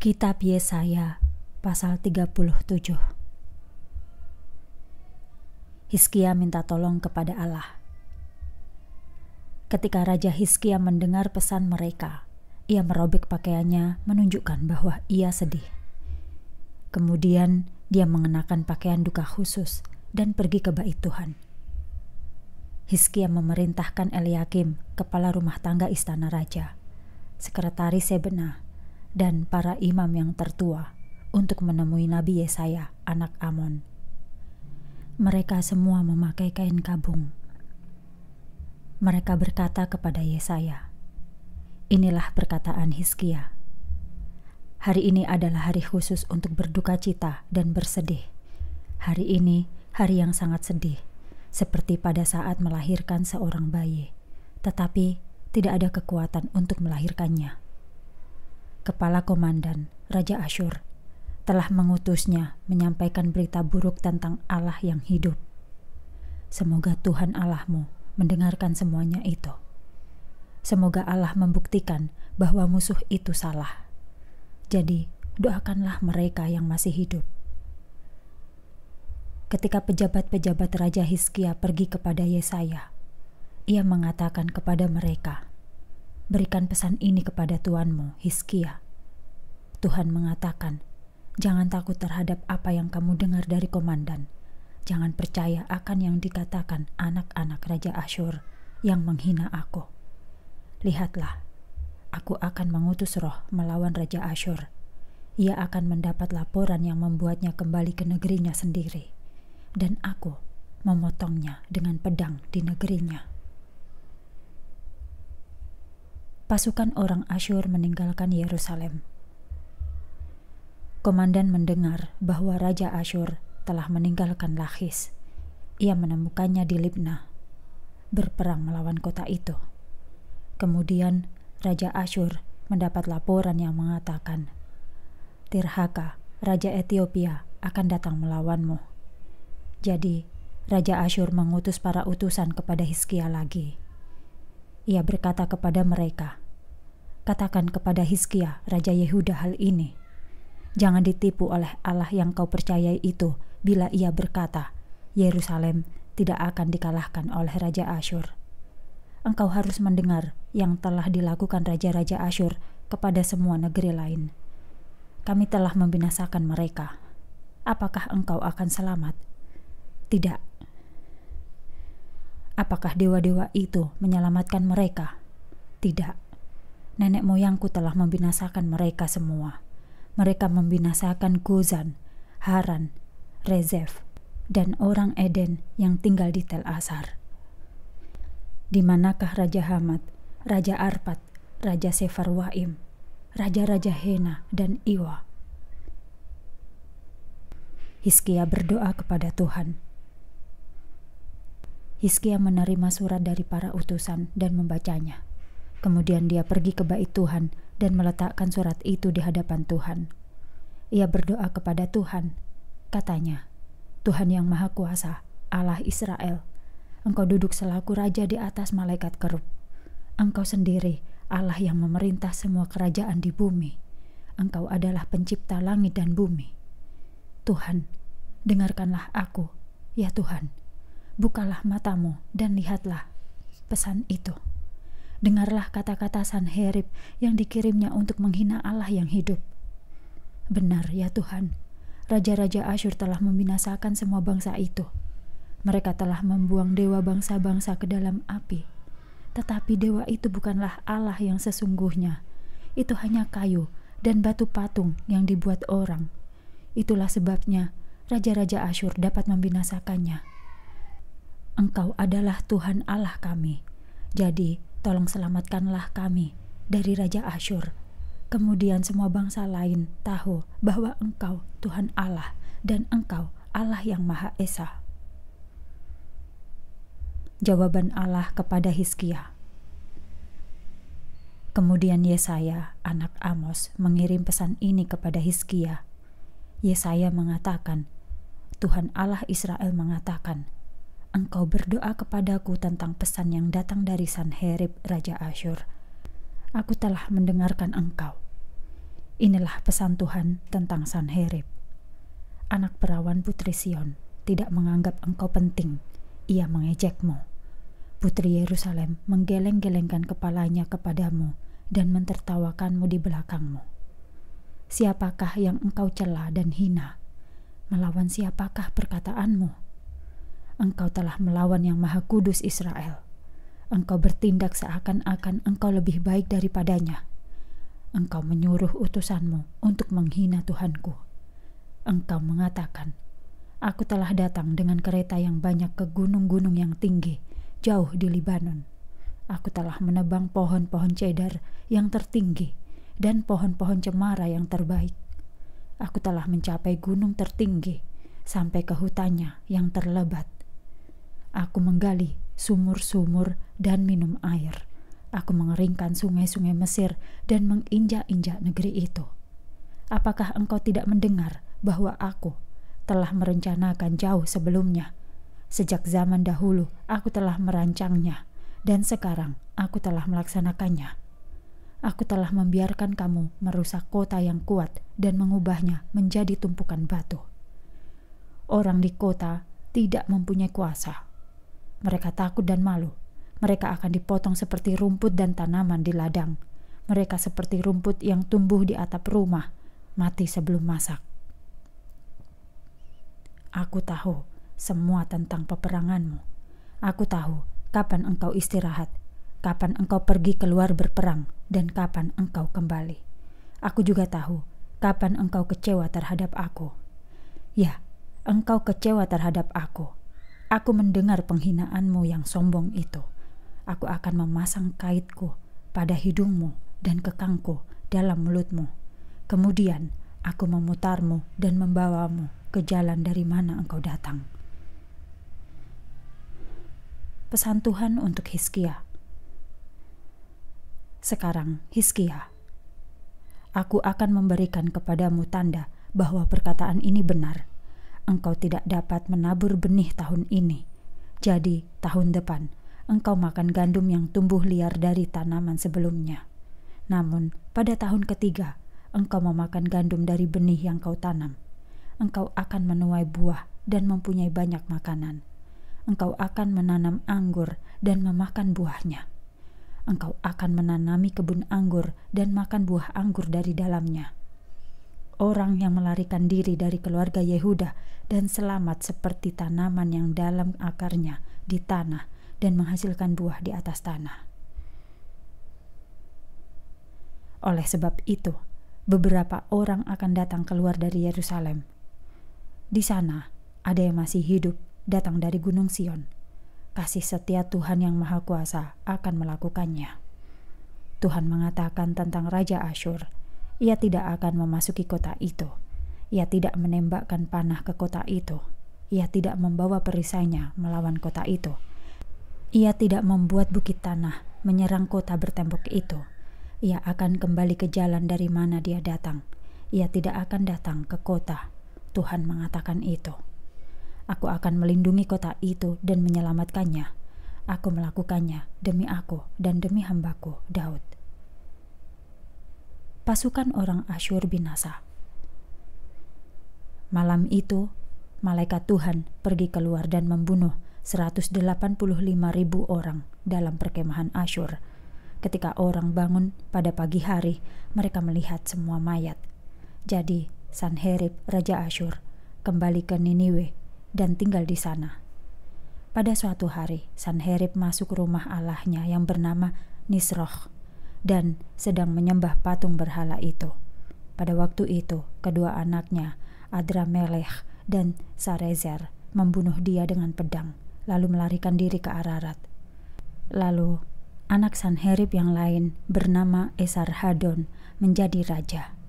Kitab Yesaya pasal 37 Hiskia minta tolong kepada Allah Ketika Raja Hiskia mendengar pesan mereka, ia merobek pakaiannya menunjukkan bahwa ia sedih. Kemudian dia mengenakan pakaian duka khusus dan pergi ke bait Tuhan. Hiskia memerintahkan Eliakim, kepala rumah tangga istana raja, sekretaris Sebena, dan para imam yang tertua untuk menemui Nabi Yesaya, anak Amon. Mereka semua memakai kain kabung. Mereka berkata kepada Yesaya, "Inilah perkataan Hiskia. Hari ini adalah hari khusus untuk berduka cita dan bersedih. Hari ini hari yang sangat sedih, seperti pada saat melahirkan seorang bayi, tetapi tidak ada kekuatan untuk melahirkannya." kepala komandan, Raja Asyur, telah mengutusnya menyampaikan berita buruk tentang Allah yang hidup. Semoga Tuhan Allahmu mendengarkan semuanya itu. Semoga Allah membuktikan bahwa musuh itu salah. Jadi, doakanlah mereka yang masih hidup. Ketika pejabat-pejabat Raja Hizkia pergi kepada Yesaya, ia mengatakan kepada mereka, Berikan pesan ini kepada tuanmu, Hiskia. Tuhan mengatakan, jangan takut terhadap apa yang kamu dengar dari komandan. Jangan percaya akan yang dikatakan anak-anak Raja Asyur yang menghina aku. Lihatlah, aku akan mengutus roh melawan Raja Asyur. Ia akan mendapat laporan yang membuatnya kembali ke negerinya sendiri. Dan aku memotongnya dengan pedang di negerinya. pasukan orang Asyur meninggalkan Yerusalem. Komandan mendengar bahwa Raja Asyur telah meninggalkan Lachis. Ia menemukannya di Libna, berperang melawan kota itu. Kemudian Raja Asyur mendapat laporan yang mengatakan, Tirhaka, Raja Ethiopia, akan datang melawanmu. Jadi, Raja Asyur mengutus para utusan kepada Hiskia lagi. Ia berkata kepada mereka, katakan kepada Hizkia, Raja Yehuda hal ini. Jangan ditipu oleh Allah yang kau percayai itu bila ia berkata, Yerusalem tidak akan dikalahkan oleh Raja Asyur. Engkau harus mendengar yang telah dilakukan Raja-Raja Asyur kepada semua negeri lain. Kami telah membinasakan mereka. Apakah engkau akan selamat? Tidak. Apakah dewa-dewa itu menyelamatkan mereka? Tidak nenek moyangku telah membinasakan mereka semua. Mereka membinasakan Gozan, Haran, Rezef, dan orang Eden yang tinggal di Tel Asar. Di manakah Raja Hamad, Raja Arpat, Raja Sefarwaim, Raja-Raja Hena, dan Iwa? Hiskia berdoa kepada Tuhan. Hiskia menerima surat dari para utusan dan membacanya. Kemudian dia pergi ke bait Tuhan dan meletakkan surat itu di hadapan Tuhan. Ia berdoa kepada Tuhan. Katanya, Tuhan yang Maha Kuasa, Allah Israel, Engkau duduk selaku raja di atas malaikat kerub. Engkau sendiri, Allah yang memerintah semua kerajaan di bumi. Engkau adalah pencipta langit dan bumi. Tuhan, dengarkanlah aku, ya Tuhan. Bukalah matamu dan lihatlah pesan itu dengarlah kata-kata Sanherib yang dikirimnya untuk menghina Allah yang hidup. Benar ya Tuhan, raja-raja Asyur telah membinasakan semua bangsa itu. Mereka telah membuang dewa bangsa-bangsa ke dalam api. Tetapi dewa itu bukanlah Allah yang sesungguhnya. Itu hanya kayu dan batu patung yang dibuat orang. Itulah sebabnya raja-raja Asyur dapat membinasakannya. Engkau adalah Tuhan Allah kami. Jadi, Tolong selamatkanlah kami dari Raja Asyur. Kemudian semua bangsa lain tahu bahwa engkau Tuhan Allah dan engkau Allah yang Maha Esa. Jawaban Allah kepada Hizkia. Kemudian Yesaya, anak Amos, mengirim pesan ini kepada Hizkia. Yesaya mengatakan, Tuhan Allah Israel mengatakan, engkau berdoa kepadaku tentang pesan yang datang dari Sanherib Raja Asyur. Aku telah mendengarkan engkau. Inilah pesan Tuhan tentang Sanherib. Anak perawan putri Sion tidak menganggap engkau penting. Ia mengejekmu. Putri Yerusalem menggeleng-gelengkan kepalanya kepadamu dan mentertawakanmu di belakangmu. Siapakah yang engkau celah dan hina? Melawan siapakah perkataanmu? Engkau telah melawan yang maha kudus Israel. Engkau bertindak seakan-akan engkau lebih baik daripadanya. Engkau menyuruh utusanmu untuk menghina Tuhanku. Engkau mengatakan, Aku telah datang dengan kereta yang banyak ke gunung-gunung yang tinggi, jauh di Libanon. Aku telah menebang pohon-pohon cedar yang tertinggi dan pohon-pohon cemara yang terbaik. Aku telah mencapai gunung tertinggi sampai ke hutannya yang terlebat. Aku menggali sumur-sumur dan minum air. Aku mengeringkan sungai-sungai Mesir dan menginjak-injak negeri itu. Apakah engkau tidak mendengar bahwa aku telah merencanakan jauh sebelumnya? Sejak zaman dahulu aku telah merancangnya dan sekarang aku telah melaksanakannya. Aku telah membiarkan kamu merusak kota yang kuat dan mengubahnya menjadi tumpukan batu. Orang di kota tidak mempunyai kuasa mereka takut dan malu. Mereka akan dipotong seperti rumput dan tanaman di ladang. Mereka seperti rumput yang tumbuh di atap rumah, mati sebelum masak. Aku tahu semua tentang peperanganmu. Aku tahu kapan engkau istirahat, kapan engkau pergi keluar berperang, dan kapan engkau kembali. Aku juga tahu kapan engkau kecewa terhadap aku. Ya, engkau kecewa terhadap aku Aku mendengar penghinaanmu yang sombong itu. Aku akan memasang kaitku pada hidungmu dan kekangku dalam mulutmu. Kemudian aku memutarmu dan membawamu ke jalan dari mana engkau datang. Pesan Tuhan untuk Hiskia. Sekarang, Hiskia, aku akan memberikan kepadamu tanda bahwa perkataan ini benar engkau tidak dapat menabur benih tahun ini. Jadi, tahun depan engkau makan gandum yang tumbuh liar dari tanaman sebelumnya. Namun, pada tahun ketiga, engkau memakan gandum dari benih yang kau tanam. Engkau akan menuai buah dan mempunyai banyak makanan. Engkau akan menanam anggur dan memakan buahnya. Engkau akan menanami kebun anggur dan makan buah anggur dari dalamnya. Orang yang melarikan diri dari keluarga Yehuda dan selamat seperti tanaman yang dalam akarnya di tanah dan menghasilkan buah di atas tanah. Oleh sebab itu, beberapa orang akan datang keluar dari Yerusalem. Di sana ada yang masih hidup datang dari Gunung Sion. Kasih setia Tuhan yang Maha Kuasa akan melakukannya. Tuhan mengatakan tentang Raja Asyur, ia tidak akan memasuki kota itu. Ia tidak menembakkan panah ke kota itu. Ia tidak membawa perisainya melawan kota itu. Ia tidak membuat bukit tanah menyerang kota bertembok itu. Ia akan kembali ke jalan dari mana dia datang. Ia tidak akan datang ke kota. Tuhan mengatakan itu. Aku akan melindungi kota itu dan menyelamatkannya. Aku melakukannya demi aku dan demi hambaku, Daud. Pasukan orang Asyur binasa Malam itu, malaikat Tuhan pergi keluar dan membunuh 185 ribu orang dalam perkemahan Asyur. Ketika orang bangun pada pagi hari, mereka melihat semua mayat. Jadi, Sanherib, Raja Asyur, kembali ke Niniwe dan tinggal di sana. Pada suatu hari, Sanherib masuk rumah Allahnya yang bernama Nisroh dan sedang menyembah patung berhala itu. Pada waktu itu, kedua anaknya, Adramelech dan Sarezer membunuh dia dengan pedang, lalu melarikan diri ke Ararat. Lalu, anak Sanherib yang lain bernama Esarhadon menjadi raja.